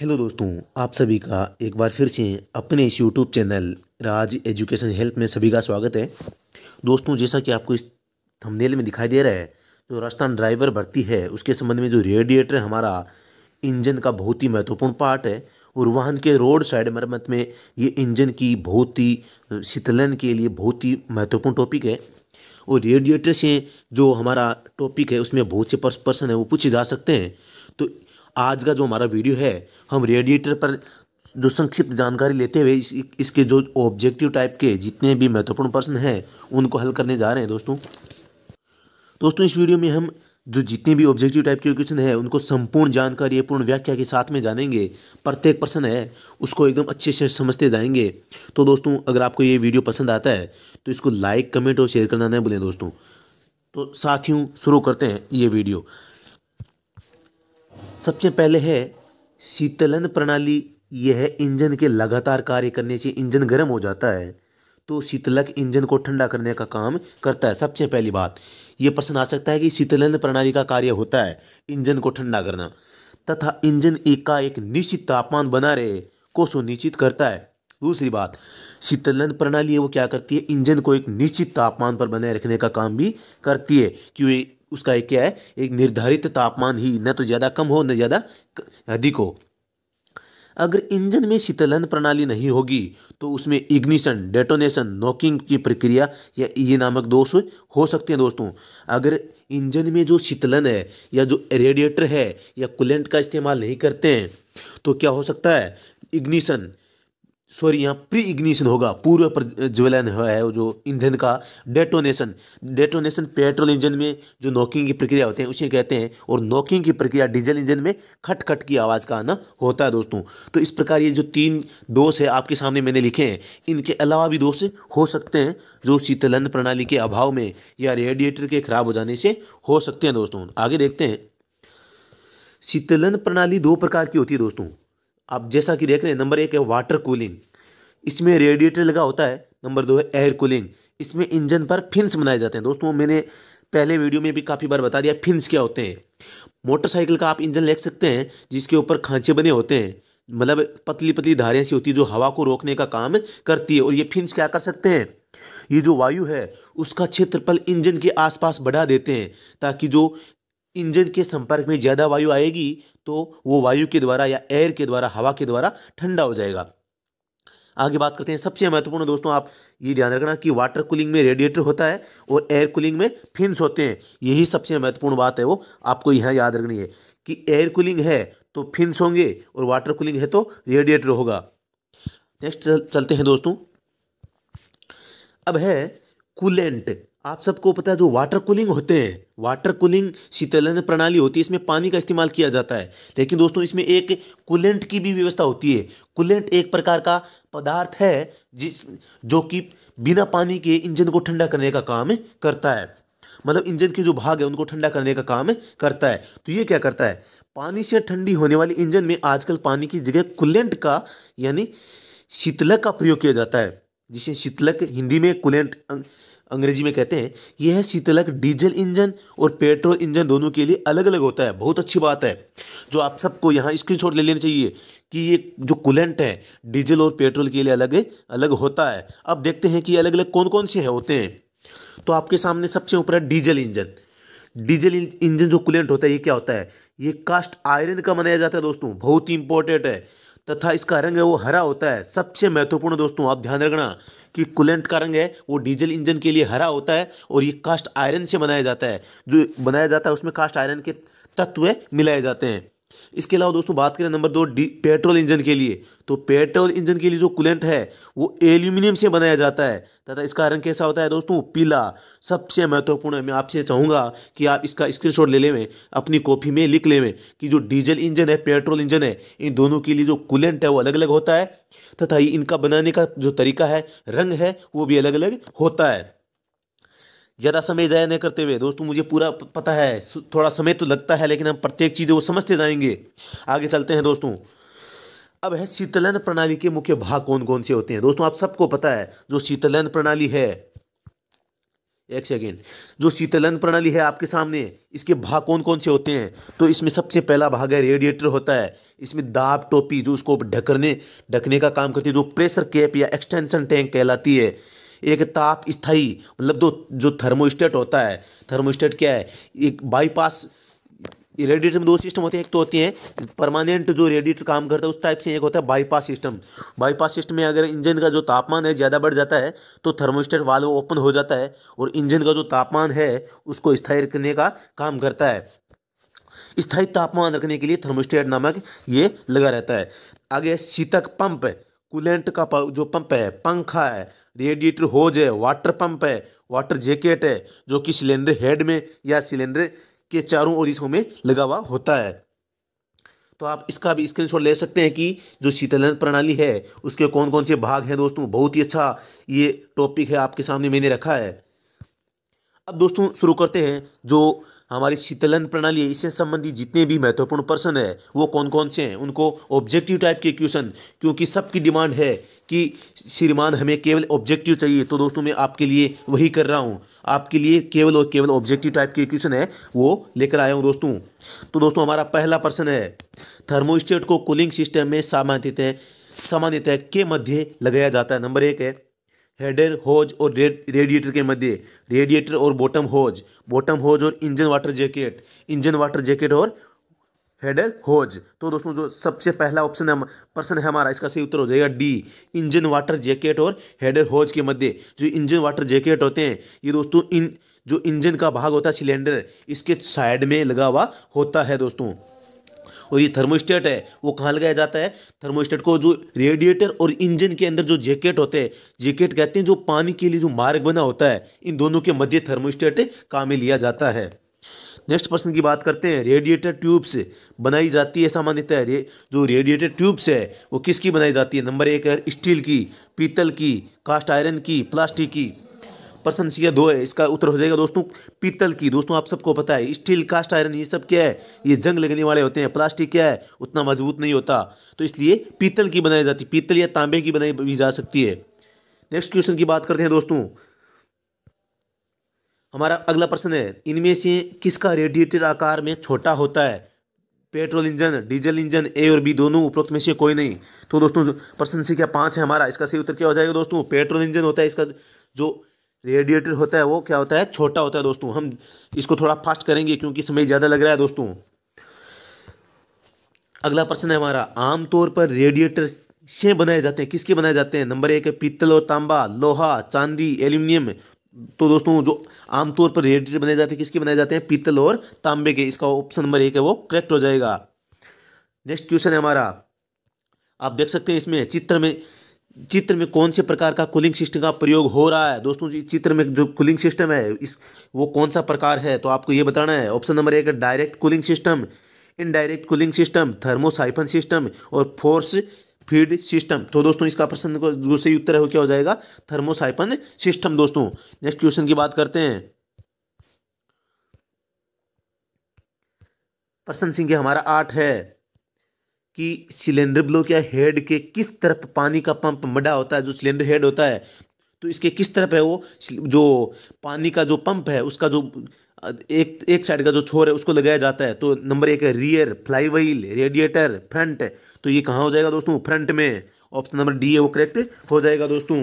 hello दोस्तों आप सभी का एक बार फिर से अपने इस YouTube channel Raj education help में सभी का स्वागत है दोस्तों जैसा कि आपको इस थंबनेल में दिखाई दे रहा है जो तो राजस्थान ड्राइवर भर्ती है उसके संबंध में जो रेडिएटर हमारा इंजन का बहुत ही महत्वपूर्ण पार्ट है और वाहन के रोड साइड मरम्मत में ये इंजन की बहुत ही शीतलन के लिए बहुत ही महत्वपूर्ण टॉपिक है और रेडिएटर से जो हमारा टॉपिक है उसमें बहुत से पर्सन है वो पूछे जा सकते हैं तो आज का जो हमारा वीडियो है हम रेडिएटर पर जो संक्षिप्त जानकारी लेते हुए इस, इसके जो ऑब्जेक्टिव टाइप के जितने भी महत्वपूर्ण प्रश्न हैं उनको हल करने जा रहे हैं दोस्तों दोस्तों इस वीडियो में हम जो जितने भी ऑब्जेक्टिव टाइप के क्वेश्चन है उनको संपूर्ण जानकारी पूर्ण व्याख्या के साथ में जानेंगे प्रत्येक प्रश्न है उसको एकदम अच्छे से समझते जाएंगे तो दोस्तों अगर आपको ये वीडियो पसंद आता है तो इसको लाइक कमेंट और शेयर करना नहीं भूलें दोस्तों तो साथियों शुरू करते हैं ये वीडियो सबसे पहले है शीतलन प्रणाली यह है इंजन के लगातार कार्य करने से इंजन गर्म हो जाता है तो शीतलक इंजन को ठंडा करने का काम करता है सबसे पहली बात यह प्रश्न आ सकता है कि शीतलन प्रणाली का कार्य होता है इंजन को ठंडा करना तथा इंजन एक का एक निश्चित तापमान बना रहे को सुनिश्चित करता है दूसरी बात शीतलन प्रणाली है वो क्या करती है इंजन को एक निश्चित तापमान पर बनाए रखने का काम भी करती है कि वे उसका एक क्या है एक निर्धारित तापमान ही न तो ज़्यादा कम हो न ज़्यादा अधिक हो अगर इंजन में शीतलन प्रणाली नहीं होगी तो उसमें इग्निशन डेटोनेशन नॉकिंग की प्रक्रिया या ये नामक दोष हो सकते हैं दोस्तों अगर इंजन में जो शीतलन है या जो रेडिएटर है या कूलेंट का इस्तेमाल नहीं करते हैं तो क्या हो सकता है इग्निशन सॉरी यहाँ प्री इग्निशन होगा पूर्व प्रज्वलन है जो ईंधन का डेटोनेशन डेटोनेशन पेट्रोल इंजन में जो नॉकिंग की प्रक्रिया होती है उसे कहते हैं और नॉकिंग की प्रक्रिया डीजल इंजन में खट खट की आवाज़ का आना होता है दोस्तों तो इस प्रकार ये जो तीन दोष है आपके सामने मैंने लिखे हैं इनके अलावा भी दोष हो सकते हैं जो शीतलन प्रणाली के अभाव में या रेडिएटर के खराब हो जाने से हो सकते हैं दोस्तों आगे देखते हैं शीतलन प्रणाली दो प्रकार की होती है दोस्तों आप जैसा कि देख रहे हैं नंबर एक है वाटर कूलिंग इसमें रेडिएटर लगा होता है नंबर दो है एयर कूलिंग इसमें इंजन पर फिन्स बनाए जाते हैं दोस्तों मैंने पहले वीडियो में भी काफ़ी बार बता दिया फिन्स क्या होते हैं मोटरसाइकिल का आप इंजन ले सकते हैं जिसके ऊपर खांचे बने होते हैं मतलब पतली पतली धारें सी होती है जो हवा को रोकने का काम करती है और ये फिन्स क्या कर सकते हैं ये जो वायु है उसका क्षेत्रफल इंजन के आसपास बढ़ा देते हैं ताकि जो इंजन के संपर्क में ज़्यादा वायु आएगी तो वो वायु के द्वारा या एयर के द्वारा हवा के द्वारा ठंडा हो जाएगा आगे बात करते हैं सबसे महत्वपूर्ण दोस्तों आप ये ध्यान रखना कि वाटर कूलिंग में रेडिएटर होता है और एयर कूलिंग में फिन्स होते हैं यही सबसे महत्वपूर्ण बात है वो आपको यहाँ याद रखनी है कि एयर कूलिंग है तो फिन्स होंगे और वाटर कूलिंग है तो रेडिएटर होगा नेक्स्ट चलते हैं दोस्तों अब है कूलेंट आप सबको पता है जो वाटर कूलिंग होते हैं वाटर कूलिंग शीतलन प्रणाली होती है इसमें पानी का इस्तेमाल किया जाता है लेकिन दोस्तों इसमें एक कूलेंट की भी व्यवस्था होती है कूलेंट एक प्रकार का पदार्थ है जिस जो कि बिना पानी के इंजन को ठंडा करने का काम करता है मतलब इंजन के जो भाग है उनको ठंडा करने का काम करता है तो ये क्या करता है पानी से ठंडी होने वाली इंजन में आजकल पानी की जगह कूलेंट का यानी शीतलक का प्रयोग किया जाता है जिसे शीतलक हिंदी में कूलेंट अंग्रेजी में कहते हैं यह है शीतलक डीजल इंजन और पेट्रोल इंजन दोनों के लिए अलग अलग होता है बहुत अच्छी बात है जो आप सबको यहाँ स्क्रीनशॉट ले लेना चाहिए कि ये जो कूलेंट है डीजल और पेट्रोल के लिए अलग अलग होता है अब देखते हैं कि अलग अलग कौन कौन से है होते हैं तो आपके सामने सबसे ऊपर है डीजल इंजन डीजल इंजन जो कूलेंट होता है ये क्या होता है ये कास्ट आयरन का मनाया जाता है दोस्तों बहुत ही इंपॉर्टेंट है तथा इसका रंग है वो हरा होता है सबसे महत्वपूर्ण दोस्तों आप ध्यान रखना कि कुलेंट का रंग है वो डीजल इंजन के लिए हरा होता है और ये कास्ट आयरन से बनाया जाता है जो बनाया जाता है उसमें कास्ट आयरन के तत्व मिलाए जाते हैं इसके अलावा दोस्तों बात करें नंबर दो पेट्रोल इंजन के लिए तो पेट्रोल इंजन के लिए जो कुलेंट है वो एल्यूमिनियम से बनाया जाता है तथा इसका रंग कैसा होता है दोस्तों पीला सबसे महत्वपूर्ण है मैं आपसे चाहूँगा कि आप इसका स्क्रीनशॉट ले लेवें अपनी कॉपी में लिख लेवें कि जो डीजल इंजन है पेट्रोल इंजन है इन दोनों के लिए जो कुलेंट है वो अलग अलग होता है तथा इनका बनाने का जो तरीका है रंग है वो भी अलग अलग होता है ज़्यादा समय ज़ाया नहीं करते हुए दोस्तों मुझे पूरा पता है थोड़ा समय तो लगता है लेकिन हम प्रत्येक चीजें वो समझते जाएंगे आगे चलते हैं दोस्तों अब है शीतलन प्रणाली के मुख्य भाग कौन कौन से होते हैं दोस्तों आप सबको पता है जो शीतलन प्रणाली है एक सेकेंड जो शीतलन प्रणाली है आपके सामने इसके भाग कौन कौन से होते हैं तो इसमें सबसे पहला भाग है रेडिएटर होता है इसमें दाब टोपी जो उसको ढकने ढकने का काम करती है जो प्रेशर कैप या एक्सटेंशन टैंक कहलाती है एक ताप स्थाई मतलब दो जो थर्मोस्टेट होता है थर्मोस्टेट क्या है एक बाईपास रेडिएटर में दो सिस्टम होते हैं एक तो होती हैं परमानेंट जो रेडिएटर काम करता है उस टाइप से एक होता है बाईपास सिस्टम बाईपास सिस्टम में अगर इंजन का जो तापमान है ज़्यादा बढ़ जाता है तो थर्मोस्टेट वाल्व ओपन हो जाता है और इंजन का जो तापमान है उसको स्थायी रखने का काम करता है स्थायी तापमान रखने के लिए थर्मोस्टेट नामक ये लगा रहता है आगे शीतक पंप कूलेंट का जो पंप है पंखा है रेडिएटर होज है वाटर पंप है वाटर जैकेट है जो कि सिलेंडर हेड में या सिलेंडर के चारों ओर हिस्सों में लगा हुआ होता है तो आप इसका भी स्क्रीनशॉट ले सकते हैं कि जो शीतलन प्रणाली है उसके कौन कौन से भाग हैं दोस्तों बहुत ही अच्छा ये टॉपिक है आपके सामने मैंने रखा है अब दोस्तों शुरू करते हैं जो हमारी शीतलन प्रणाली इससे संबंधित जितने भी महत्वपूर्ण पर्सन है वो कौन कौन से हैं उनको ऑब्जेक्टिव टाइप के क्वेश्चन क्योंकि सबकी डिमांड है कि श्रीमान हमें केवल ऑब्जेक्टिव चाहिए तो दोस्तों मैं आपके लिए वही कर रहा हूँ आपके लिए केवल और केवल ऑब्जेक्टिव टाइप के क्वेश्चन है वो लेकर आया हूँ दोस्तों तो दोस्तों हमारा पहला पर्सन है थर्मोस्टेट को कूलिंग सिस्टम में सामान्यतः सामान्यतः के मध्य लगाया जाता है नंबर एक है हेडर होज और रेडिएटर के मध्य रेडिएटर और बॉटम होज बॉटम होज और engine water jacket engine water jacket और हेडर होज तो दोस्तों जो सबसे पहला ऑप्शन है पर्सन है हमारा इसका सही उत्तर हो जाएगा डी इंजन वाटर जैकेट और हेडर होज के मध्य जो इंजन वाटर जैकेट होते हैं ये दोस्तों इन जो इंजन का भाग होता है सिलेंडर इसके साइड में लगा हुआ होता है दोस्तों और ये थर्मोस्टेट है वो कहाँ लगाया जाता है थर्मोस्टेट को जो रेडिएटर और इंजन के अंदर जो जैकेट होते हैं जैकेट कहते हैं जो पानी के लिए जो मार्ग बना होता है इन दोनों के मध्य थर्मोस्टेट काम में लिया जाता है नेक्स्ट प्रश्न की बात करते हैं रेडिएटर ट्यूब्स बनाई जाती है सामान्यतः रे, जो रेडिएटर ट्यूब्स है वो किसकी बनाई जाती है नंबर एक है स्टील की पीतल की कास्ट आयरन की प्लास्टिक की प्रश्न संख्या दो है इसका उत्तर हो जाएगा दोस्तों पीतल की दोस्तों आप सबको पता है स्टील कास्ट आयरन ये सब क्या है ये जंग लगने वाले होते हैं प्लास्टिक क्या है उतना मजबूत नहीं होता तो इसलिए पीतल की बनाई जाती है पीतल या तांबे की बनाई भी जा सकती है नेक्स्ट क्वेश्चन की बात करते हैं दोस्तों हमारा अगला प्रश्न है इनमें से किसका रेडिएटर आकार में छोटा होता है petrol engine diesel engine A और बी दोनों उपरोक्त में से कोई नहीं तो दोस्तों प्रश्न संख्या पाँच है हमारा इसका सही उत्तर क्या हो जाएगा दोस्तों पेट्रोल इंजन होता है इसका जो रेडिएटर होता है वो क्या होता है छोटा होता है दोस्तों हम इसको थोड़ा फास्ट करेंगे क्योंकि समय ज़्यादा लग रहा है दोस्तों अगला प्रश्न है हमारा आमतौर पर रेडिएटर से बनाए जाते हैं किसके बनाए जाते हैं नंबर एक है पीतल और तांबा लोहा चांदी एल्यूमिनियम तो दोस्तों जो आमतौर पर रेडिएटर बनाए जाते हैं किसके बनाए जाते हैं पीतल और तांबे के इसका ऑप्शन नंबर एक है वो करेक्ट हो जाएगा नेक्स्ट क्वेश्चन है हमारा आप देख सकते हैं इसमें चित्र में चित्र में कौन से प्रकार का कूलिंग सिस्टम का प्रयोग हो रहा है दोस्तों जी चित्र में जो कूलिंग सिस्टम है इस वो कौन सा प्रकार है तो आपको ये बताना है ऑप्शन नंबर एक direct cooling system indirect cooling system thermosiphon system और फोर्स फीड सिस्टम तो दोस्तों इसका प्रश्न को जो सही उत्तर है वो क्या हो जाएगा थर्मोसाइपन सिस्टम दोस्तों नेक्स्ट क्वेश्चन की बात करते हैं प्रश्न सिंह हमारा आठ है कि सिलेंडर ब्लो या हेड के किस तरफ पानी का पंप मडा होता है जो सिलेंडर हेड होता है तो इसके किस तरफ है वो जो पानी का जो पंप है उसका जो एक एक साइड का जो छोर है उसको लगाया जाता है तो नंबर एक है rear flywheel radiator front तो ये कहाँ हो जाएगा दोस्तों फ्रंट में ऑप्शन नंबर डी है वो करेक्ट हो जाएगा दोस्तों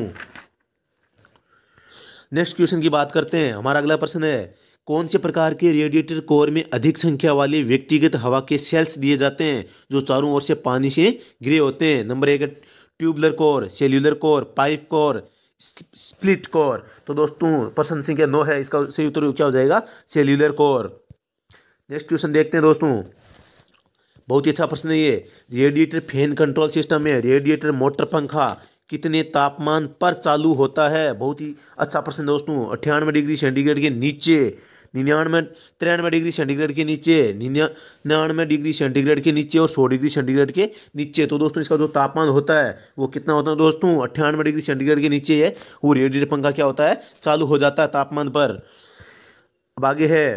नेक्स्ट क्वेश्चन की बात करते हैं हमारा अगला प्रश्न है कौन से प्रकार के रेडिएटर कोर में अधिक संख्या वाले व्यक्तिगत हवा के सेल्स दिए जाते हैं जो चारों ओर से पानी से घिरे होते हैं नंबर एक tubular core cellular core pipe core split core तो दोस्तों प्रश्न संख्या नौ है इसका सही उत्तर क्या हो जाएगा सेल्यूलर कोर नेक्स्ट क्वेश्चन देखते हैं दोस्तों बहुत ही अच्छा प्रश्न है ये रेडिएटर फैन कंट्रोल सिस्टम है रेडिएटर मोटर पंखा कितने तापमान पर चालू होता है बहुत ही अच्छा प्रश्न दोस्तों अट्ठानवे डिग्री सेंटीग्रेड के नीचे निन्यानवे तिरानवे डिग्री सेंटीग्रेड के नीचे निन्यानवे डिग्री सेंटीग्रेड के नीचे और सौ डिग्री सेंटीग्रेड के नीचे तो दोस्तों इसका जो तापमान होता है वो कितना होता है दोस्तों अट्ठानवे डिग्री सेंटीग्रेड के नीचे है वो रेडिएटर पंखा क्या होता है चालू हो जाता है तापमान पर अब आगे है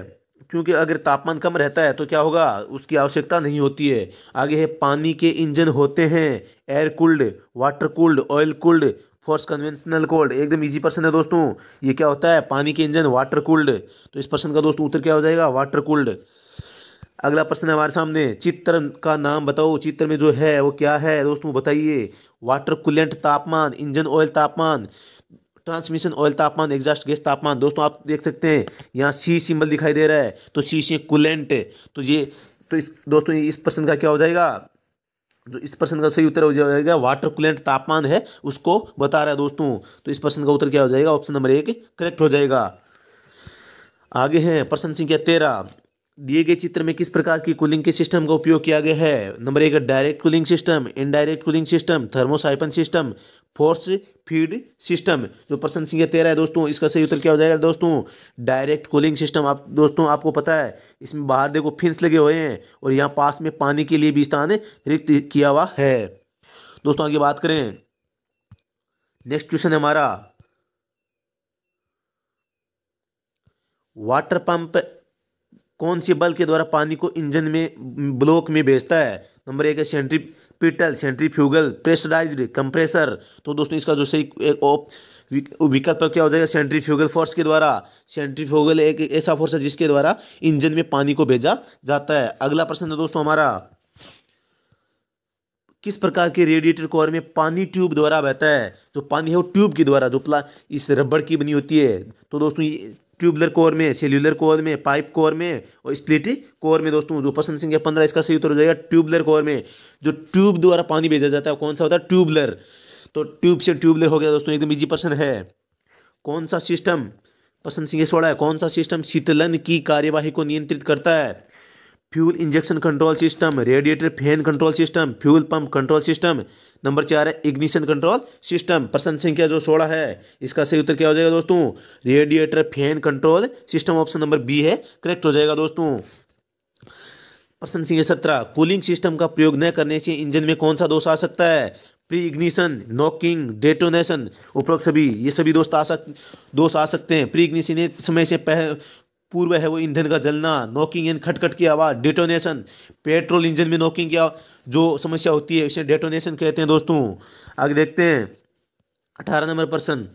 क्योंकि अगर तापमान कम रहता है तो क्या होगा उसकी आवश्यकता नहीं होती है आगे है पानी के इंजन होते हैं air cooled water cooled oil cooled force conventional cold एकदम इजी पर्सन है दोस्तों ये क्या होता है पानी के इंजन वाटर कूल्ड तो इस पर्सन का दोस्तों उत्तर क्या हो जाएगा वाटर कूल्ड अगला प्रश्न है हमारे सामने चित्र का नाम बताओ चित्र में जो है वो क्या है दोस्तों बताइए वाटर कूलेंट तापमान इंजन ऑयल तापमान ट्रांसमिशन ऑयल तापमान एग्जास्ट गैस तापमान दोस्तों आप देख सकते हैं यहाँ सी सिंबल दिखाई दे रहा है तो सी से कूलेंट तो ये तो इस दोस्तों इस प्रश्न का क्या हो जाएगा जो इस प्रश्न का सही उत्तर हो जाएगा वाटर कूलेंट तापमान है उसको बता रहा है दोस्तों तो इस प्रश्न का उत्तर क्या हो जाएगा ऑप्शन नंबर एक करेक्ट हो जाएगा आगे है प्रश्न संख्या तेरह दिए गए चित्र में किस प्रकार की कूलिंग के सिस्टम का उपयोग किया गया है नंबर एक direct cooling system indirect cooling system thermosiphon system force feed system जो प्रश्न संख्या तेरह है दोस्तों इसका सही उत्तर क्या हो जाएगा दोस्तों डायरेक्ट कूलिंग सिस्टम आप दोस्तों आपको पता है इसमें बाहर देखो फिंस लगे हुए हैं और यहाँ पास में पानी के लिए भी स्थान रिक्त किया हुआ है दोस्तों आगे बात करें नेक्स्ट क्वेश्चन हमारा वाटर पंप कौन सी बल के द्वारा पानी को इंजन में ब्लॉक में भेजता है नंबर एक है centrifugal pressurise compressor तो दोस्तों इसका जो सही एक ऑप विकल्प क्या हो जाएगा सेंट्री फ्यूगल फोर्स के द्वारा सेंट्री फ्यूगल एक ऐसा फोर्स है जिसके द्वारा इंजन में पानी को भेजा जाता है अगला प्रश्न है दोस्तों हमारा किस प्रकार के रेडिएटर कोर में पानी ट्यूब द्वारा बहता है जो पानी है वो ट्यूब के द्वारा जो प्ला इस रबड़ की बनी होती है तो दोस्तों ये ट्यूबलर कोर में सेल्यूलर कोर में पाइप कोर में और स्प्लिट कोर में दोस्तों जो पसंद सिंह पंद्रह इसका सही उत्तर हो जाएगा ट्यूबलर कोर में जो ट्यूब द्वारा पानी भेजा जाता है कौन सा होता है ट्यूबलर तो ट्यूब से ट्यूबलर हो गया दोस्तों एकदम इजी प्रश्न है कौन सा सिस्टम पसंद सिंह सोड़ा है कौन सा सिस्टम शीतलन की कार्यवाही को नियंत्रित करता है fuel injection control system radiator fan control system fuel pump control system number चार है इग्निशन कंट्रोल सिस्टम प्रश्न संख्या जो सोलह है इसका सही उत्तर क्या हो जाएगा दोस्तों radiator fan control system option number B है करेक्ट हो जाएगा दोस्तों प्रश्न संख्या सत्रह कूलिंग सिस्टम का प्रयोग न करने से इंजन में कौन सा दोष आ सकता है प्री इग्निशन नॉकिंग डेटोनेशन उपरोक्त सभी ये सभी दोस्त आ सक दोष आ सकते हैं प्री इग्निशन समय से पह पूर्व है वो ईंधन का जलना नॉकिंग एंड खटखट की आवाज़ डेटोनेशन पेट्रोल इंजन में नॉकिंग की जो समस्या होती है उसे डेटोनेशन कहते हैं दोस्तों आगे देखते हैं अठारह नंबर पर्सन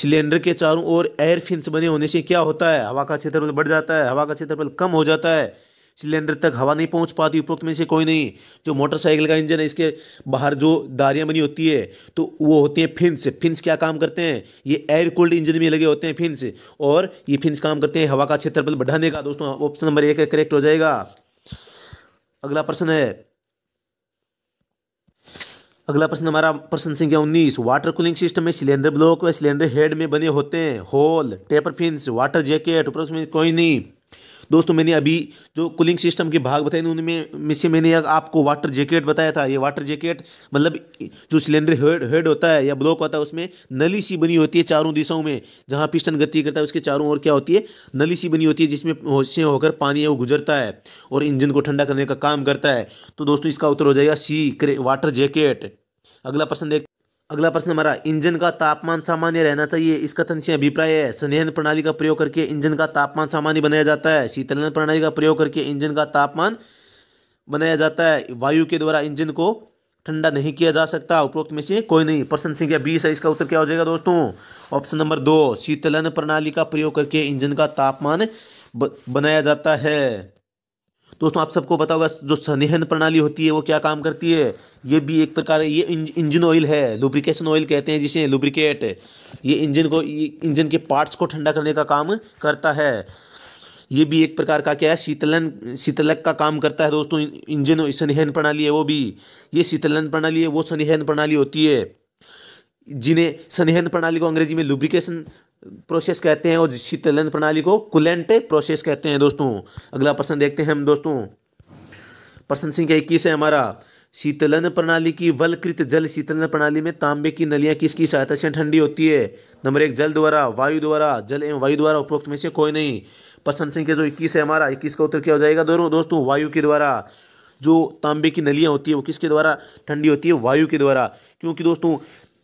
सिलेंडर के चारों ओर एयर फिन्स बने होने से क्या होता है हवा का क्षेत्रफल बढ़ जाता है हवा का क्षेत्रफल कम हो जाता है सिलेंडर तक हवा नहीं पहुंच पाती उपरोक्त में से कोई नहीं जो मोटरसाइकिल का इंजन है इसके बाहर जो दारियां बनी होती है तो वो होती हैं फिंस फिंस क्या काम करते हैं ये एयर कूल्ड इंजन में लगे होते हैं फिंस और ये फिंस काम करते हैं हवा का क्षेत्रफल बढ़ाने का दोस्तों ऑप्शन नंबर एक करेक्ट हो जाएगा अगला प्रश्न है अगला प्रश्न हमारा प्रश्न संख्या उन्नीस वाटर कूलिंग सिस्टम में सिलेंडर ब्लॉक व सिलेंडर हेड में बने होते हैं hole taper fins water jacket उपरोक्त में कोई नहीं दोस्तों मैंने अभी जो कूलिंग सिस्टम के भाग बताए उनमें में से मैंने आपको वाटर जैकेट बताया था ये वाटर जैकेट मतलब जो सिलेंडर हेड हेड होता है या ब्लॉक होता है उसमें नली सी बनी होती है चारों दिशाओं में जहाँ पिस्टन गति करता है उसके चारों ओर क्या होती है नली सी बनी होती है जिसमें से होकर पानी है वो गुजरता है और इंजन को ठंडा करने का काम करता है तो दोस्तों इसका उत्तर हो जाएगा सी वाटर जैकेट अगला पसंद है अगला प्रश्न हमारा इंजन का तापमान सामान्य रहना चाहिए इसका तन से अभिप्राय है संयन प्रणाली का प्रयोग करके इंजन का तापमान सामान्य बनाया जाता है शीतलन प्रणाली का प्रयोग करके इंजन का तापमान बनाया जाता है वायु के द्वारा इंजन को ठंडा नहीं किया जा सकता उपरोक्त में से कोई नहीं प्रश्न संख्या बीस है इसका उत्तर क्या हो जाएगा दोस्तों ऑप्शन नंबर दो शीतलन प्रणाली का प्रयोग करके इंजन का तापमान बनाया जाता है दोस्तों आप सबको पता होगा जो सनिहन प्रणाली होती है वो क्या काम करती है ये भी एक प्रकार ये इंजन ऑयल है लुब्रिकेशन ऑयल कहते हैं जिसे लुब्रिकेट ये इंजन को इंजन के पार्ट्स को ठंडा करने का काम करता है ये भी एक प्रकार का क्या है शीतलन शीतलक का काम करता है दोस्तों इंजन सनिहन प्रणाली है वो भी ये शीतलन प्रणाली है वो सनिहन प्रणाली होती है जिन्हें सनिहन प्रणाली को अंग्रेजी में लुब्रिकेशन प्रोसेस कहते हैं और शीतलन प्रणाली को कुलेंट प्रोसेस कहते हैं दोस्तों अगला प्रश्न देखते हैं हम दोस्तों प्रश्न संख्या इक्कीस है हमारा शीतलन प्रणाली की वलकृत जल शीतलन प्रणाली में तांबे की नलियां किसकी सहायता से ठंडी होती है नंबर एक जल द्वारा वायु द्वारा जल एवं वायु द्वारा उपरोक्त में से कोई नहीं प्रश्न संख्या जो इक्कीस है हमारा इक्कीस का उत्तर क्या हो जाएगा दोनों दोस्तों वायु के द्वारा जो तांबे की नलियाँ होती है वो किसके द्वारा ठंडी होती है वायु के द्वारा क्योंकि दोस्तों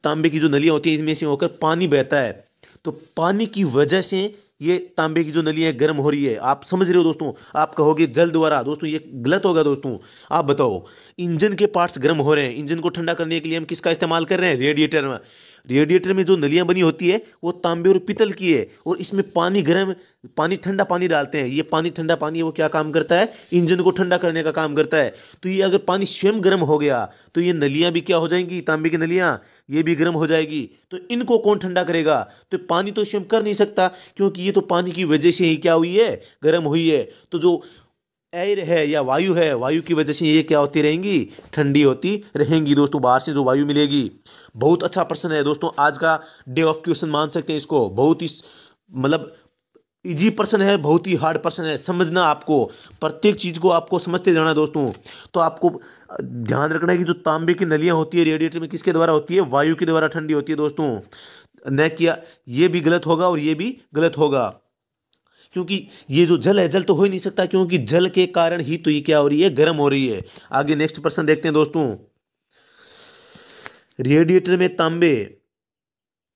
तांबे की जो नलियाँ होती हैं इनमें से होकर पानी बहता है तो पानी की वजह से ये तांबे की जो नली है गर्म हो रही है आप समझ रहे हो दोस्तों आप कहोगे जल द्वारा दोस्तों ये गलत होगा दोस्तों आप बताओ इंजन के पार्ट्स गर्म हो रहे हैं इंजन को ठंडा करने के लिए हम किसका इस्तेमाल कर रहे हैं रेडिएटर में रेडिएटर में जो नलियाँ बनी होती है वो तांबे और पीतल की है और इसमें पानी गर्म पानी ठंडा पानी डालते हैं ये पानी ठंडा पानी है वो क्या काम करता है इंजन को ठंडा करने का काम करता है तो ये अगर पानी स्वयं गर्म हो गया तो ये नलियाँ भी क्या हो जाएंगी तांबे की नलियाँ ये भी गर्म हो जाएगी तो इनको कौन ठंडा करेगा तो पानी तो स्वयं कर नहीं सकता क्योंकि ये तो पानी की वजह से ही क्या हुई है गर्म हुई है तो जो एयर है या वायु है वायु की वजह से ये क्या होती रहेंगी ठंडी होती रहेंगी दोस्तों बाहर से जो वायु मिलेगी बहुत अच्छा प्रश्न है दोस्तों आज का डे ऑफ क्वेश्चन मान सकते हैं इसको बहुत ही मतलब इजी पर्सन है बहुत ही हार्ड पर्सन है समझना आपको प्रत्येक चीज़ को आपको समझते जाना दोस्तों तो आपको ध्यान रखना है कि जो तांबे की नलियाँ होती है रेडिएटर में किसके द्वारा होती है वायु के द्वारा ठंडी होती है दोस्तों न किया ये भी गलत होगा और ये भी गलत होगा क्योंकि ये जो जल है जल तो हो ही नहीं सकता क्योंकि जल के कारण ही तो ये क्या हो रही है गर्म हो रही है आगे नेक्स्ट प्रश्न देखते हैं दोस्तों रेडिएटर में तांबे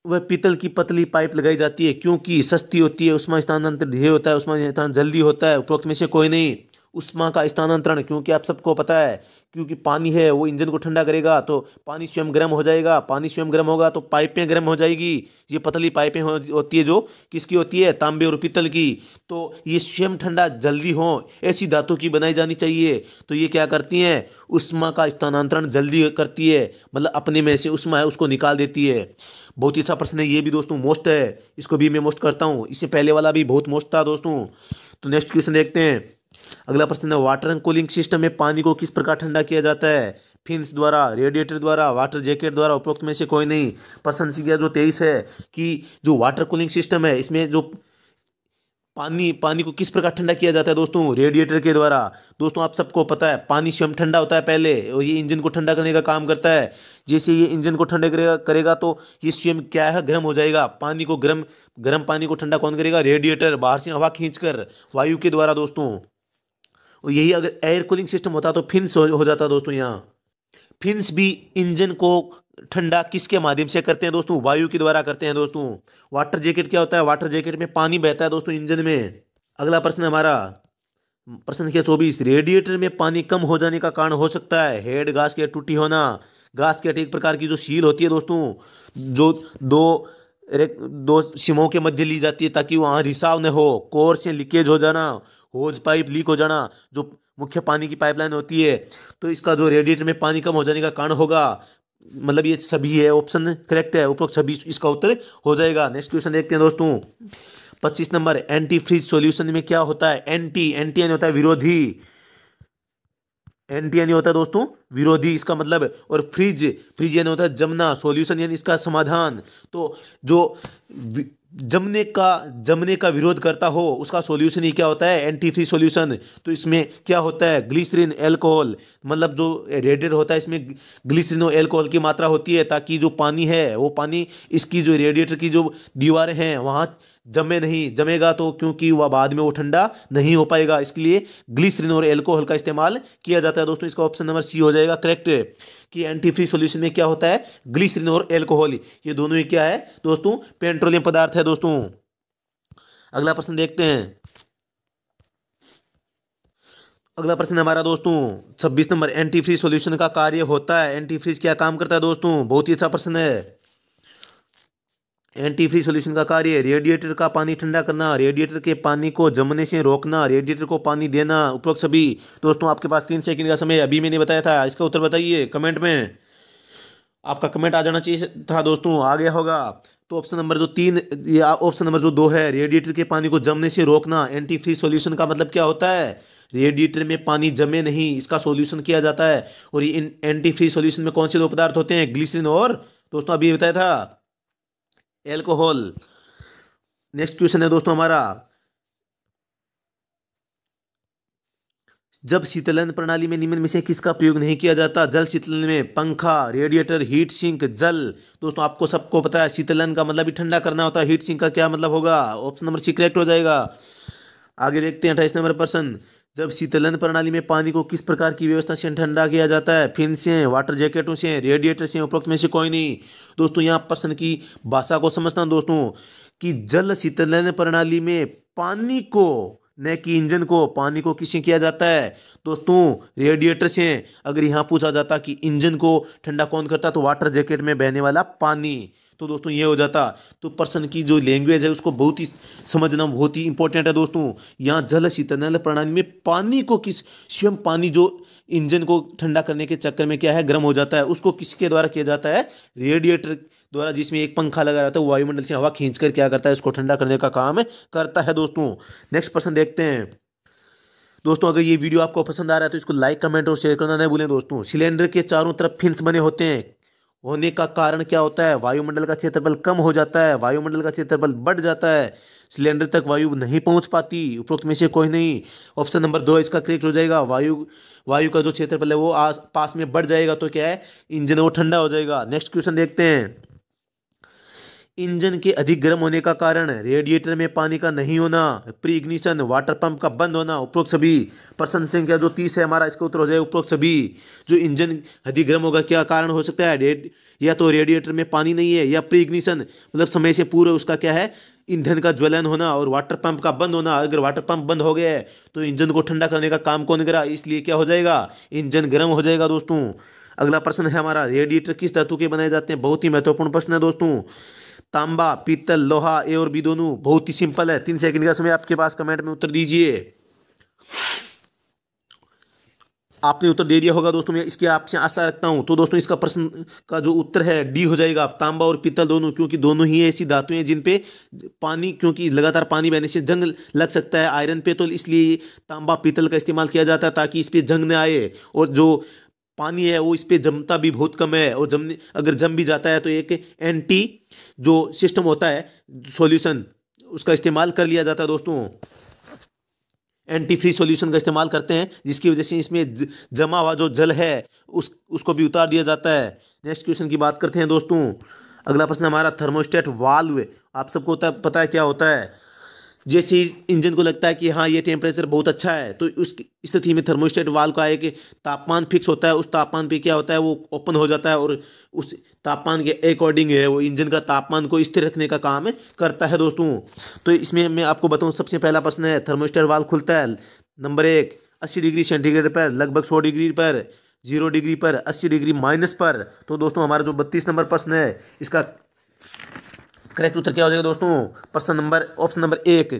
व पीतल की पतली पाइप लगाई जाती है क्योंकि सस्ती होती है उसमें स्थानांतर धीरे होता है उसमें स्थान जल्दी होता है उपरोक्त में से कोई नहीं उष्मा का स्थानांतरण क्योंकि आप सबको पता है क्योंकि पानी है वो इंजन को ठंडा करेगा तो पानी स्वयं गर्म हो जाएगा पानी स्वयं गर्म होगा तो पाइपें गर्म हो जाएगी ये पतली पाइपें हो, होती है जो किसकी होती है तांबे और पीतल की तो ये स्वयं ठंडा जल्दी हो ऐसी धातु की बनाई जानी चाहिए तो ये क्या करती हैं उष्मा का स्थानांतरण जल्दी करती है मतलब अपने में से उष्मा है उसको निकाल देती है बहुत ही अच्छा प्रश्न है ये भी दोस्तों मोस्ट है इसको भी मैं मोस्ट करता हूँ इससे पहले वाला भी बहुत मोस्ट था दोस्तों तो नेक्स्ट क्वेश्चन देखते हैं अगला प्रश्न है वाटर एंड कूलिंग सिस्टम में पानी को किस प्रकार ठंडा किया जाता है फिंस द्वारा रेडिएटर द्वारा वाटर जैकेट द्वारा उपरोक्त में से कोई नहीं प्रश्न संख्या जो तेईस है कि जो वाटर कूलिंग सिस्टम है इसमें जो पानी पानी को किस प्रकार ठंडा किया जाता है दोस्तों रेडिएटर के द्वारा दोस्तों आप सबको पता है पानी स्वयं ठंडा होता है पहले और ये इंजन को ठंडा करने का काम करता है जैसे ये इंजन को ठंडा करेगा करेगा तो ये स्वयं क्या है गर्म हो जाएगा पानी को गर्म गर्म पानी को ठंडा कौन करेगा रेडिएटर बाहर से हवा खींचकर वायु के द्वारा दोस्तों और यही अगर एयर कूलिंग सिस्टम होता तो फिंस हो जाता दोस्तों यहाँ फिंस भी इंजन को ठंडा किसके माध्यम से करते हैं दोस्तों वायु के द्वारा करते हैं दोस्तों वाटर जैकेट क्या होता है वाटर जैकेट में पानी बहता है दोस्तों इंजन में अगला प्रश्न हमारा प्रश्न संख्या चौबीस रेडिएटर में पानी कम हो जाने का कारण हो सकता है हेड गास के टूटी होना गास के एक प्रकार की जो सील होती है दोस्तों जो दो दो सीमों के मध्य ली जाती है ताकि वहाँ रिसाव न हो कोर से लीकेज हो जाना होज पाइप लीक हो जाना जो मुख्य पानी की पाइपलाइन होती है तो इसका जो रेडिएटर में पानी कम हो जाने का कारण होगा मतलब ये सभी है ऑप्शन करेक्ट है उपरोक्त सभी इसका उत्तर हो जाएगा नेक्स्ट क्वेश्चन देखते हैं दोस्तों पच्चीस नंबर एंटी फ्रीज सोल्यूशन में क्या होता है एंटी एंटी यानी होता है विरोधी एंटी यानी होता है दोस्तों विरोधी इसका मतलब और फ्रिज फ्रिज यानी होता है जमना सॉल्यूशन यानी इसका समाधान तो जो जमने का जमने का विरोध करता हो उसका सॉल्यूशन ही क्या होता है एंटी फ्री सोल्यूशन तो इसमें क्या होता है ग्लिसरीन एल्कोहल मतलब जो रेडिएटर होता है इसमें ग्लिसरीन और एल्कोहल की मात्रा होती है ताकि जो पानी है वो पानी इसकी जो रेडिएटर की जो दीवारें हैं वहाँ जमे नहीं जमेगा तो क्योंकि वह बाद में वो ठंडा नहीं हो पाएगा इसके लिए ग्लिसरीन और एल्कोहल का इस्तेमाल किया जाता है दोस्तों इसका ऑप्शन नंबर सी हो जाएगा करेक्ट कि एंटी फ्री सोल्यूशन में क्या होता है ग्लिसरीन और एल्कोहल ये दोनों ही क्या है दोस्तों पेट्रोलियम पदार्थ है दोस्तों अगला प्रश्न देखते हैं अगला प्रश्न हमारा दोस्तों छब्बीस नंबर एंटी फ्रीज सोल्यूशन का कार्य होता है एंटी फ्रीज क्या काम करता है दोस्तों बहुत ही अच्छा प्रश्न है एंटी फ्री सोल्यूशन का कार्य रेडिएटर का पानी ठंडा करना रेडिएटर के पानी को जमने से रोकना रेडिएटर को पानी देना उपरोक्त सभी दोस्तों आपके पास तीन सेकंड का समय अभी मैंने बताया था इसका उत्तर बताइए कमेंट में आपका कमेंट आ जाना चाहिए था दोस्तों आ गया होगा तो ऑप्शन नंबर जो तीन या ऑप्शन नंबर जो दो है रेडिएटर के पानी को जमने से रोकना एंटी फ्री सोल्यूशन का मतलब क्या होता है रेडिएटर में पानी जमे नहीं इसका सोल्यूशन किया जाता है और ये एंटी फ्री सोल्यूशन में कौन से दो पदार्थ होते हैं ग्लिसरीन और दोस्तों अभी बताया था एल्कोहल नेक्स्ट क्वेश्चन है दोस्तों हमारा जब शीतलन प्रणाली में निम्न में से किसका प्रयोग नहीं किया जाता जल शीतलन में पंखा रेडिएटर हीट सिंक जल दोस्तों आपको सबको पता है शीतलन का मतलब ही ठंडा करना होता है हीट सिंक का क्या मतलब होगा ऑप्शन नंबर सी करेक्ट हो जाएगा आगे देखते हैं अट्ठाईस नंबर प्रश्न जब शीतलन प्रणाली में पानी को किस प्रकार की व्यवस्था से ठंडा किया जाता है फिन से वाटर जैकेटों से रेडिएटर से उपरोक्त में से कोई नहीं दोस्तों यहाँ प्रश्न की भाषा को समझना दोस्तों कि जल शीतलन प्रणाली में पानी को न कि इंजन को पानी को किससे किया जाता है दोस्तों रेडिएटर से अगर यहाँ पूछा जाता कि इंजन को ठंडा कौन करता तो वाटर जैकेट में बहने वाला पानी तो दोस्तों ये हो जाता तो पर्सन की जो लैंग्वेज है उसको बहुत ही समझना बहुत ही इंपॉर्टेंट है दोस्तों यहाँ जल शीतल प्रणाली में पानी को किस स्वयं पानी जो इंजन को ठंडा करने के चक्कर में क्या है गर्म हो जाता है उसको किसके द्वारा किया जाता है रेडिएटर द्वारा जिसमें एक पंखा लगा रहता है वायुमंडल से हवा खींचकर क्या करता है उसको ठंडा करने का काम करता है दोस्तों नेक्स्ट पर्सन देखते हैं दोस्तों अगर ये वीडियो आपको पसंद आ रहा है तो इसको लाइक कमेंट और शेयर करना नहीं भूलें दोस्तों सिलेंडर के चारों तरफ फिंस बने होते हैं होने का कारण क्या होता है वायुमंडल का क्षेत्रफल कम हो जाता है वायुमंडल का क्षेत्रफल बढ़ जाता है सिलेंडर तक वायु नहीं पहुंच पाती उपरोक्त में से कोई नहीं ऑप्शन नंबर दो इसका करेक्ट हो जाएगा वायु वायु का जो क्षेत्रफल है वो आस पास में बढ़ जाएगा तो क्या है इंजन वो ठंडा हो जाएगा नेक्स्ट क्वेश्चन देखते हैं इंजन के अधिक गर्म होने का कारण रेडिएटर में पानी का नहीं होना प्री इग्निशन वाटर पंप का बंद होना उपरोक्त सभी प्रश्न संख्या जो तीस है हमारा इसका उत्तर हो जाए उपरोक्त सभी जो इंजन अधिक गर्म होगा क्या कारण हो सकता है या तो रेडिएटर में पानी नहीं है या प्री इग्निशन मतलब समय से पूर्व उसका क्या है ईंधन का ज्वलन होना और वाटर पंप का बंद होना अगर वाटर पंप बंद हो गया है तो इंजन को ठंडा करने का काम कौन करा इसलिए क्या हो जाएगा इंजन गर्म हो जाएगा दोस्तों अगला प्रश्न है हमारा रेडिएटर किस धातु के बनाए जाते हैं बहुत ही महत्वपूर्ण प्रश्न है दोस्तों तांबा पीतल लोहा ए और बी दोनों बहुत ही सिंपल है तीन सेकंड का समय आपके पास कमेंट में उत्तर दीजिए आपने उत्तर दे दिया होगा दोस्तों मैं इसके आपसे आशा रखता हूँ तो दोस्तों इसका प्रश्न का जो उत्तर है डी हो जाएगा आप तांबा और पीतल दोनों क्योंकि दोनों ही ऐसी धातुएं हैं जिन पे पानी क्योंकि लगातार पानी बहने से जंग लग सकता है आयरन पे तो इसलिए तांबा पीतल का इस्तेमाल किया जाता है ताकि इस पर जंग न आए और जो पानी है वो इस पर जमता भी बहुत कम है और जम अगर जम भी जाता है तो एक एंटी जो सिस्टम होता है सॉल्यूशन उसका इस्तेमाल कर लिया जाता है दोस्तों एंटी फ्री सॉल्यूशन का इस्तेमाल करते हैं जिसकी वजह से इसमें जमा हुआ जो जल है उस उसको भी उतार दिया जाता है नेक्स्ट क्वेश्चन की बात करते हैं दोस्तों अगला प्रश्न हमारा थर्मोस्टेट वाल्व आप सबको पता है क्या होता है जैसे ही इंजन को लगता है कि हाँ ये टेम्परेचर बहुत अच्छा है तो उस स्थिति में थर्मोस्टेट वाल का एक तापमान फिक्स होता है उस तापमान पे क्या होता है वो ओपन हो जाता है और उस तापमान के अकॉर्डिंग है वो इंजन का तापमान को स्थिर रखने का काम है करता है दोस्तों तो इसमें मैं आपको बताऊँ सबसे पहला प्रश्न है थर्मोस्टेट वाल खुलता है नंबर एक अस्सी डिग्री सेंटीग्रेड पर लगभग सौ डिग्री पर जीरो डिग्री पर अस्सी डिग्री माइनस पर तो दोस्तों हमारा जो बत्तीस नंबर प्रश्न है इसका करेक्ट उत्तर क्या हो जाएगा दोस्तों प्रश्न नंबर ऑप्शन नंबर एक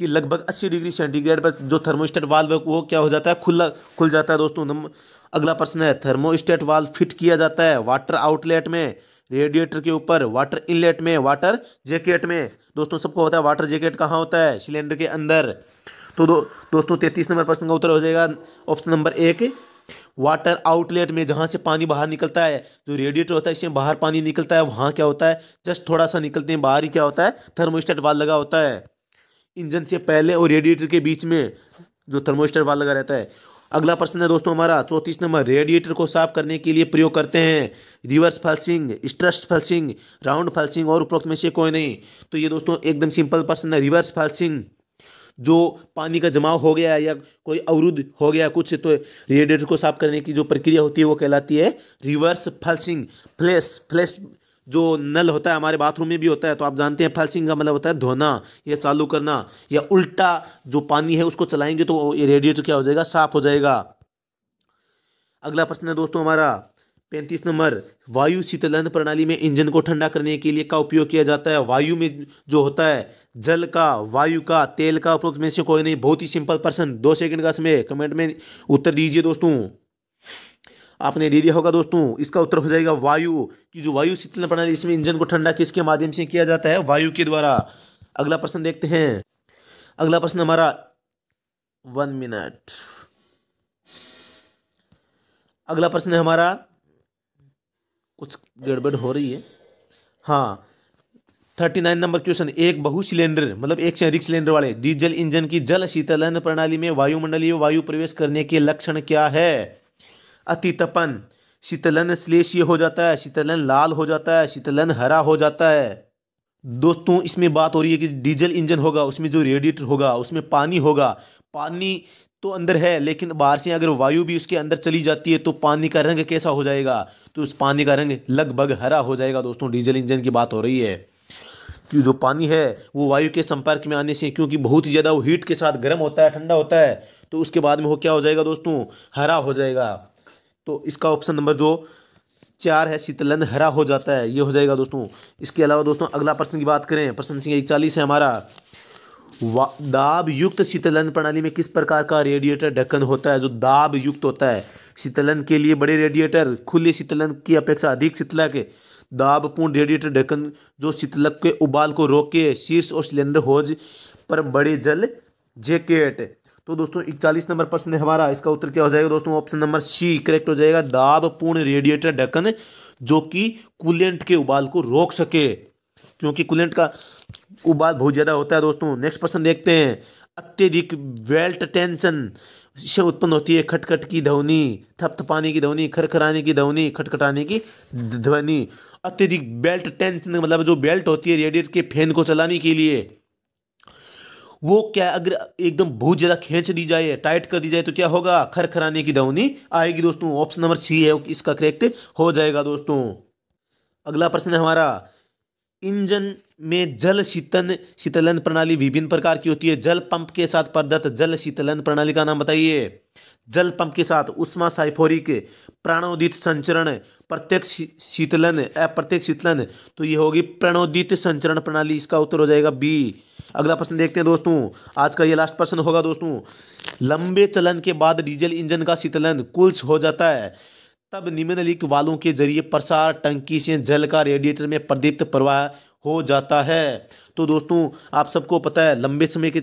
कि लगभग अस्सी डिग्री सेंटीग्रेड पर जो थर्मोस्टेट वाल्व है वो क्या हो जाता है खुला खुल जाता है दोस्तों नम, अगला प्रश्न है थर्मोस्टेट वाल्व फिट किया जाता है वाटर आउटलेट में रेडिएटर के ऊपर वाटर इनलेट में वाटर जैकेट में दोस्तों सबको होता है वाटर जैकेट कहाँ होता है सिलेंडर के अंदर तो दो, दोस्तों तैतीस नंबर प्रश्न का उत्तर हो जाएगा ऑप्शन नंबर एक वाटर आउटलेट में जहाँ से पानी बाहर निकलता है जो रेडिएटर होता है इसमें बाहर पानी निकलता है वहाँ क्या होता है जस्ट थोड़ा सा निकलते हैं बाहर ही क्या होता है थर्मोस्टेट वाल लगा होता है इंजन से पहले और रेडिएटर के बीच में जो थर्मोस्टेट वाल लगा रहता है अगला प्रश्न है दोस्तों हमारा चौंतीस नंबर रेडिएटर को साफ करने के लिए प्रयोग करते हैं रिवर्स फल्सिंग स्ट्रस्ट फल्सिंग राउंड फल्सिंग और उपरोक्त में से कोई नहीं तो ये दोस्तों एकदम सिंपल प्रश्न है रिवर्स फल्सिंग जो पानी का जमाव हो गया या कोई अवरुद्ध हो गया कुछ तो रेडिएटर को साफ करने की जो प्रक्रिया होती है वो कहलाती है रिवर्स फल्सिंग फ्लैश फ्लैश जो नल होता है हमारे बाथरूम में भी होता है तो आप जानते हैं फल्सिंग का मतलब होता है धोना या चालू करना या उल्टा जो पानी है उसको चलाएंगे तो ये रेडिएटर क्या हो जाएगा साफ हो जाएगा अगला प्रश्न है दोस्तों हमारा पैंतीस नंबर वायु शीतलन प्रणाली में इंजन को ठंडा करने के लिए का उपयोग किया जाता है वायु में जो होता है जल का वायु का तेल का उपयोग में से कोई नहीं बहुत ही सिंपल प्रश्न दो सेकंड का समय कमेंट में उत्तर दीजिए दोस्तों आपने दे दिया होगा दोस्तों इसका उत्तर हो जाएगा वायु की जो वायु शीतलन प्रणाली इसमें इंजन को ठंडा किसके माध्यम से किया जाता है वायु के द्वारा अगला प्रश्न देखते हैं अगला प्रश्न हमारा वन मिनट अगला प्रश्न है हमारा कुछ गड़बड़ हो रही है हाँ थर्टी नाइन नंबर क्वेश्चन एक बहु सिलेंडर मतलब एक से अधिक सिलेंडर वाले डीजल इंजन की जल शीतलन प्रणाली में वायुमंडलीय वायु प्रवेश करने के लक्षण क्या है अतितपन शीतलन श्लेषीय हो जाता है शीतलन लाल हो जाता है शीतलन हरा हो जाता है दोस्तों इसमें बात हो रही है कि डीजल इंजन होगा उसमें जो रेडिएटर होगा उसमें पानी होगा पानी तो अंदर है लेकिन बाहर से अगर वायु भी उसके अंदर चली जाती है तो पानी का रंग कैसा हो जाएगा तो उस पानी का रंग लगभग हरा हो जाएगा दोस्तों डीजल इंजन की बात हो रही है कि जो पानी है वो वायु के संपर्क में आने से क्योंकि बहुत ही ज़्यादा वो हीट के साथ गर्म होता है ठंडा होता है तो उसके बाद में वो क्या हो जाएगा दोस्तों हरा हो जाएगा तो इसका ऑप्शन नंबर जो चार है शीतलन हरा हो जाता है ये हो जाएगा दोस्तों इसके अलावा दोस्तों अगला प्रश्न की बात करें प्रश्न संख्या इकचालीस है हमारा दाब युक्त शीतलन प्रणाली में किस प्रकार का रेडिएटर ढक्कन होता है जो दाब युक्त होता है शीतलन के लिए बड़े रेडिएटर खुले शीतलन की अपेक्षा अधिक शीतलक दाबपूर्ण रेडिएटर ढक्कन जो शीतलक के उबाल को रोके शीर्ष और सिलेंडर होज पर बड़े जल जैकेट तो दोस्तों इकतालीस नंबर प्रश्न है हमारा इसका उत्तर क्या हो जाएगा दोस्तों ऑप्शन नंबर सी करेक्ट हो जाएगा दाबपूर्ण रेडिएटर ढक्कन जो कि कूलेंट के उबाल को रोक सके क्योंकि कूलेंट का बात बहुत ज़्यादा होता है दोस्तों नेक्स्ट प्रश्न देखते हैं अत्यधिक वेल्ट टेंशन से उत्पन्न होती है खटखट की ध्वनि थपथपाने की ध्वनि खरखराने की ध्वनि खटखटाने की ध्वनि अत्यधिक बेल्ट टेंशन मतलब जो बेल्ट होती है रेडिएटर के फैन को चलाने के लिए वो क्या अगर एकदम बहुत ज़्यादा खींच दी जाए टाइट कर दी जाए तो क्या होगा खरखराने की ध्वनि आएगी दोस्तों ऑप्शन नंबर सी है इसका करेक्ट हो जाएगा दोस्तों अगला प्रश्न है हमारा इंजन में जल शीतन शीतलन प्रणाली विभिन्न प्रकार की होती है जल पंप के साथ प्रदत्त जल शीतलन प्रणाली का नाम बताइए जल पंप के साथ उष्मा साइफोरिक प्राणोदित संचरण प्रत्यक्ष शीतलन अप्रत्यक्ष शीतलन तो ये होगी प्राणोदित संचरण प्रणाली इसका उत्तर हो जाएगा बी अगला प्रश्न देखते हैं दोस्तों आज का ये लास्ट प्रश्न होगा दोस्तों लंबे चलन के बाद डीजल इंजन का शीतलन कुल्स हो जाता है तब निम्नलिखित वालों के जरिए प्रसार टंकी से जल का रेडिएटर में प्रदीप्त प्रवाह हो जाता है तो दोस्तों आप सबको पता है लंबे समय के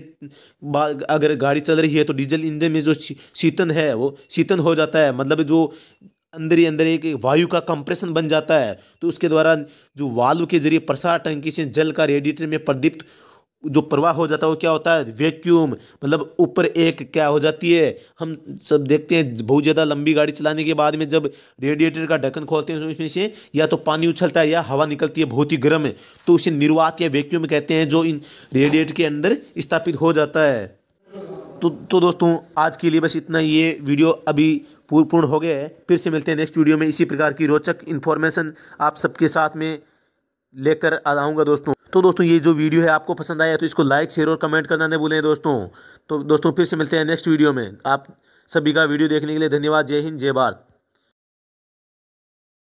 बाद अगर गाड़ी चल रही है तो डीजल इंजन में जो शीतन है वो शीतन हो जाता है मतलब जो अंदर ही अंदर एक वायु का कंप्रेशन बन जाता है तो उसके द्वारा जो वाल्व के जरिए प्रसार टंकी से जल का रेडिएटर में प्रदीप्त जो प्रवाह हो जाता है वो क्या होता है वैक्यूम मतलब ऊपर एक क्या हो जाती है हम सब देखते हैं बहुत ज़्यादा लंबी गाड़ी चलाने के बाद में जब रेडिएटर का ढक्कन खोलते हैं उसमें से या तो पानी उछलता है या हवा निकलती है बहुत ही गर्म है तो उसे निर्वात या वैक्यूम कहते हैं जो इन रेडिएटर के अंदर स्थापित हो जाता है तो तो दोस्तों आज के लिए बस इतना ये वीडियो अभी पूर्ण हो गया है फिर से मिलते हैं नेक्स्ट वीडियो में इसी प्रकार की रोचक इन्फॉर्मेशन आप सबके साथ में लेकर आऊँगा दोस्तों तो दोस्तों ये जो वीडियो है आपको पसंद आया तो इसको लाइक शेयर और कमेंट करना नहीं भूलें दोस्तों तो दोस्तों फिर से मिलते हैं नेक्स्ट वीडियो में आप सभी का वीडियो देखने के लिए धन्यवाद जय हिंद जय भारत